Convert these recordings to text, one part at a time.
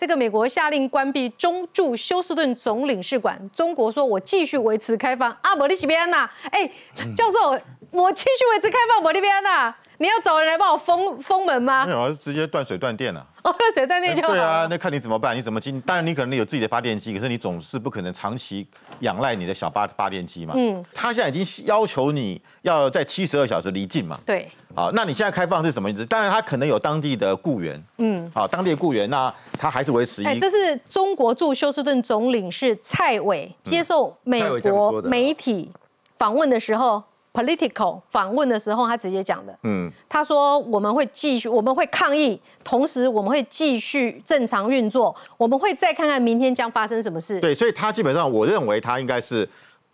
这个美国下令关闭中驻休斯顿总领事馆，中国说：“我继续维持开放。”阿伯利西边呐？哎，教授，我继续维持开放，我利边呐。你要找人来帮我封封门吗？没有，直接断水断电了。哦，断水断电就对啊，那看你怎么办，你怎么进？当然你可能有自己的发电机，可是你总是不可能长期仰赖你的小发发电机嘛。嗯，他现在已经要求你要在七十二小时离境嘛。对，好，那你现在开放是什么意思？当然他可能有当地的雇员，嗯，好，当地的雇员，那他还是维持。哎，这是中国驻休斯顿总领事蔡伟接受美国媒体访问的时候。Political 访问的时候，他直接讲的。嗯，他说我们会继续，我们会抗议，同时我们会继续正常运作。我们会再看看明天将发生什么事。对，所以他基本上，我认为他应该是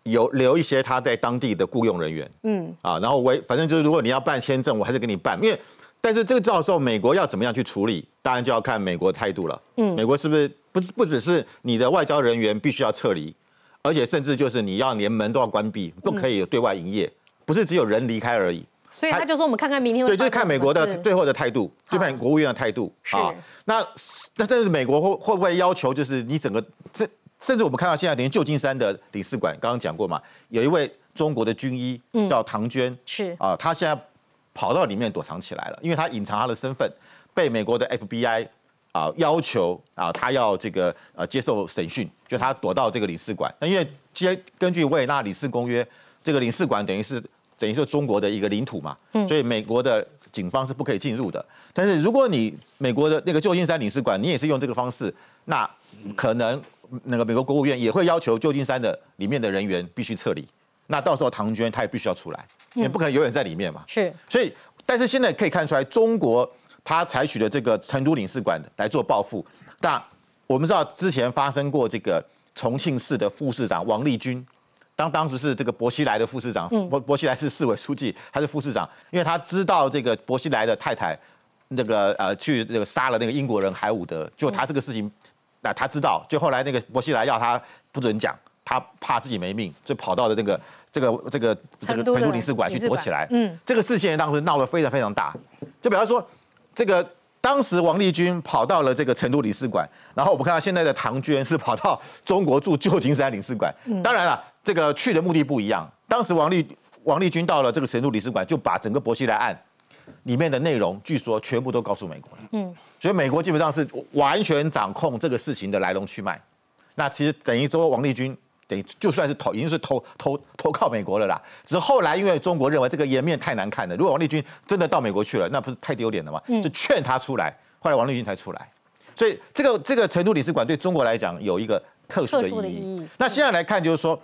有留一些他在当地的雇佣人员。嗯，啊，然后我反正就是，如果你要办签证，我还是给你办，因为但是这个教授，美国要怎么样去处理，当然就要看美国态度了。嗯，美国是不是不不只是你的外交人员必须要撤离，而且甚至就是你要连门都要关闭，不可以对外营业。不是只有人离开而已，所以他就说我们看看明天对，就是看美国的最后的态度，就看国务院的态度啊。那那但是美国会会不会要求，就是你整个甚甚至我们看到现在等旧金山的领事馆刚刚讲过嘛，有一位中国的军医叫唐娟是啊，他现在跑到里面躲藏起来了，因为他隐藏他的身份，被美国的 FBI 啊要求啊，他要这个呃接受审讯，就他躲到这个领事馆。那因为接根据维也纳领事公约，这个领事馆等于是。等于说中国的一个领土嘛，所以美国的警方是不可以进入的。但是如果你美国的那个旧金山领事馆，你也是用这个方式，那可能那个美国国务院也会要求旧金山的里面的人员必须撤离。那到时候唐娟她也必须要出来，也不可能永远在里面嘛。是。所以，但是现在可以看出来，中国他采取的这个成都领事馆来做报复。那我们知道之前发生过这个重庆市的副市长王立军。当当时是这个薄熙来的副市长，薄薄熙来是市委书记，他是副市长，因为他知道这个薄熙来的太太，那个呃去这个杀了那个英国人海伍德，就他这个事情，那他知道，就后来那个薄熙来要他不准讲，他怕自己没命，就跑到的那个这个这个这个成都领事馆去躲起来，嗯，这个事情当时闹得非常非常大，就比方说这个。当时王立军跑到了这个成都领事馆，然后我们看到现在的唐娟是跑到中国驻旧金山领事馆。当然了，这个去的目的不一样。当时王立王立军到了这个成都领事馆，就把整个薄熙来案里面的内容，据说全部都告诉美国了。嗯，所以美国基本上是完全掌控这个事情的来龙去脉。那其实等于说王立军。等于就算是投，已经是投投投靠美国了啦。只是后来因为中国认为这个颜面太难看了，如果王立军真的到美国去了，那不是太丢脸了吗？就劝他出来，后来王立军才出来。所以这个这个成都领事馆对中国来讲有一个特殊的意义。那现在来看，就是说，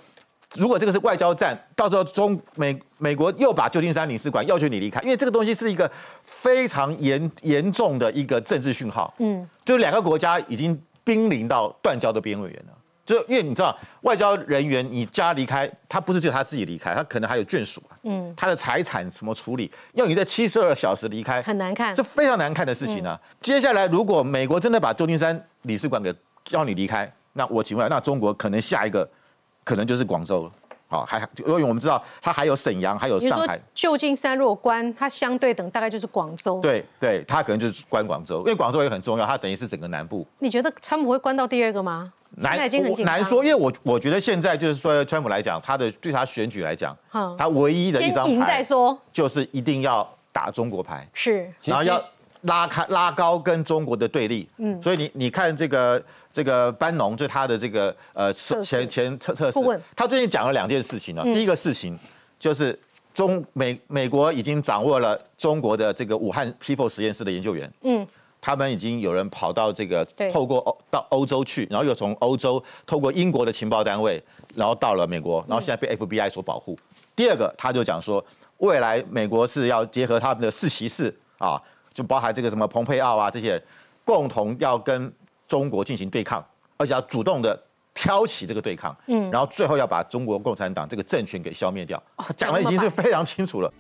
如果这个是外交战，到时候中美美国又把旧金山领事馆要求你离开，因为这个东西是一个非常严严重的一个政治讯号。嗯，就是两个国家已经濒临到断交的边缘了。就因为你知道，外交人员你家离开，他不是只有他自己离开，他可能还有眷属啊。嗯，他的财产怎么处理？要你在七十二小时离开，很难看，是非常难看的事情呢。接下来，如果美国真的把旧金山领事馆给叫你离开，那我请问，那中国可能下一个，可能就是广州了。好，还因为我们知道，它还有沈阳，还有上海。旧金山如果关，它相对等，大概就是广州。对对，它可能就是关广州，因为广州也很重要，它等于是整个南部。你觉得川普会关到第二个吗？难难说，因为我我觉得现在就是说，川普来讲，他的对他选举来讲，他唯一的一张牌，就是一定要打中国牌。是，然后要。拉开拉高跟中国的对立，嗯，所以你你看这个这个班农就他的这个呃前前测测试他最近讲了两件事情呢。第一个事情就是中美美国已经掌握了中国的这个武汉 P4 实验室的研究员，嗯，他们已经有人跑到这个透过欧到欧洲去，然后又从欧洲透过英国的情报单位，然后到了美国，然后现在被 FBI 所保护。第二个，他就讲说未来美国是要结合他们的四骑士啊。就包含这个什么蓬佩奥啊，这些人共同要跟中国进行对抗，而且要主动的挑起这个对抗，嗯，然后最后要把中国共产党这个政权给消灭掉，讲的已经是非常清楚了。